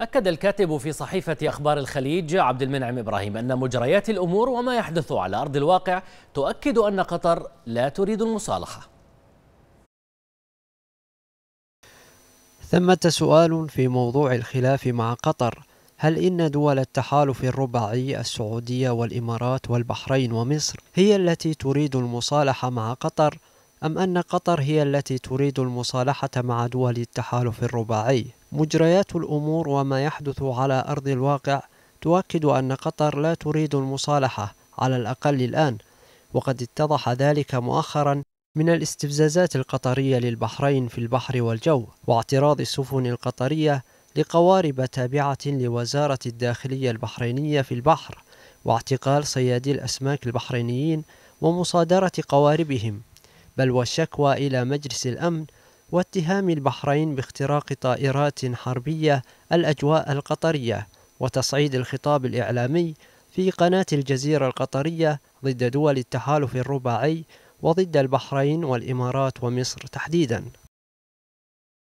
أكد الكاتب في صحيفة أخبار الخليج عبد المنعم إبراهيم أن مجريات الأمور وما يحدث على أرض الواقع تؤكد أن قطر لا تريد المصالحة ثمة سؤال في موضوع الخلاف مع قطر هل إن دول التحالف الرباعي السعودية والإمارات والبحرين ومصر هي التي تريد المصالحة مع قطر أم أن قطر هي التي تريد المصالحة مع دول التحالف الرباعي؟ مجريات الأمور وما يحدث على أرض الواقع تؤكد أن قطر لا تريد المصالحة على الأقل الآن وقد اتضح ذلك مؤخرا من الاستفزازات القطرية للبحرين في البحر والجو واعتراض السفن القطرية لقوارب تابعة لوزارة الداخلية البحرينية في البحر واعتقال صيادي الأسماك البحرينيين ومصادرة قواربهم بل والشكوى إلى مجلس الأمن واتهام البحرين باختراق طائرات حربية الأجواء القطرية وتصعيد الخطاب الإعلامي في قناة الجزيرة القطرية ضد دول التحالف الرباعي وضد البحرين والإمارات ومصر تحديدا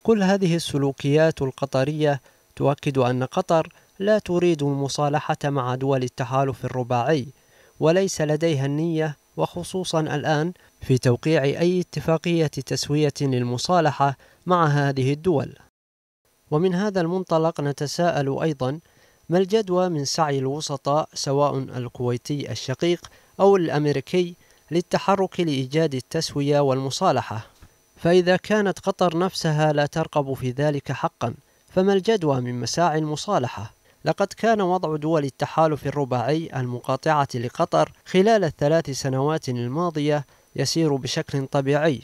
كل هذه السلوكيات القطرية تؤكد أن قطر لا تريد المصالحة مع دول التحالف الرباعي وليس لديها النية وخصوصا الآن في توقيع أي اتفاقية تسوية للمصالحة مع هذه الدول. ومن هذا المنطلق نتساءل أيضا ما الجدوى من سعي الوسطاء سواء الكويتي الشقيق أو الأمريكي للتحرك لإيجاد التسوية والمصالحة؟ فإذا كانت قطر نفسها لا ترغب في ذلك حقا فما الجدوى من مساعي المصالحة؟ لقد كان وضع دول التحالف الرباعي المقاطعة لقطر خلال الثلاث سنوات الماضية يسير بشكل طبيعي،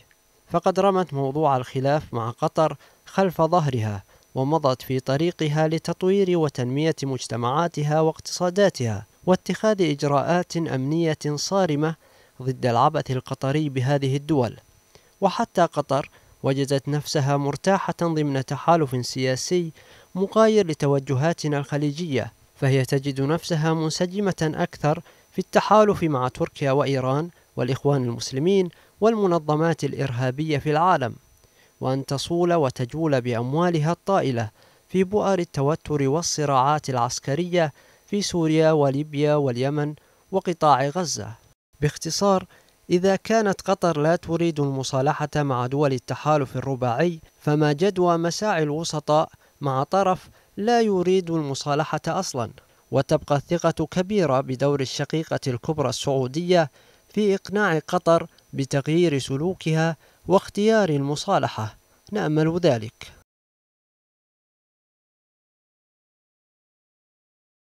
فقد رمت موضوع الخلاف مع قطر خلف ظهرها ومضت في طريقها لتطوير وتنمية مجتمعاتها واقتصاداتها، واتخاذ إجراءات أمنية صارمة ضد العبث القطري بهذه الدول، وحتى قطر وجدت نفسها مرتاحة ضمن تحالف سياسي مغاير لتوجهاتنا الخليجية فهي تجد نفسها منسجمة أكثر في التحالف مع تركيا وإيران والإخوان المسلمين والمنظمات الإرهابية في العالم وأن تصول وتجول بأموالها الطائلة في بؤر التوتر والصراعات العسكرية في سوريا وليبيا واليمن وقطاع غزة باختصار إذا كانت قطر لا تريد المصالحة مع دول التحالف الرباعي فما جدوى مساعي الوسطاء مع طرف لا يريد المصالحة أصلا وتبقى الثقة كبيرة بدور الشقيقة الكبرى السعودية في إقناع قطر بتغيير سلوكها واختيار المصالحة نأمل ذلك